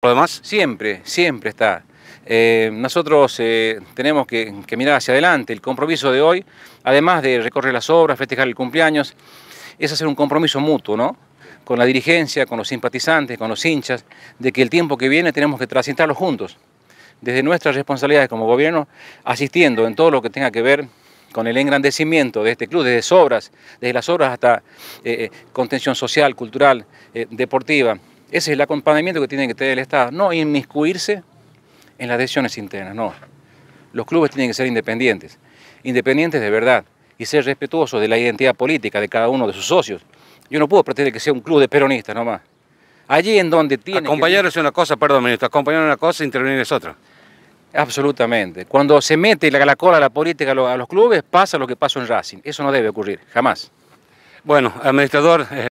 ¿Lo demás? Siempre, siempre está. Eh, nosotros eh, tenemos que, mirar hacia adelante. El compromiso de hoy, además de recorrer las obras, festejar el cumpleaños, es hacer un compromiso mutuo, ¿no? Con la dirigencia, con los simpatizantes, con los hinchas, de que el tiempo que viene tenemos que transitarlo juntos. Desde nuestras responsabilidades como gobierno, asistiendo en todo lo que tenga que ver con el engrandecimiento de este club, desde sobras, desde las obras hasta eh, contención social, cultural, deportiva. Ese es el acompañamiento que tiene que tener el Estado, no inmiscuirse en las decisiones internas, no. Los clubes tienen que ser independientes, independientes de verdad, y ser respetuosos de la identidad política de cada uno de sus socios. Yo no puedo pretender que sea un club de peronistas nomás. Allí en donde tiene... Acompañar es una cosa, perdón, ministro, acompañar es una cosa, intervenir es otra. Absolutamente. Cuando se mete la, la cola a la política a los clubes, pasa lo que pasó en Racing. Eso no debe ocurrir, jamás. Bueno, administrador... Eh,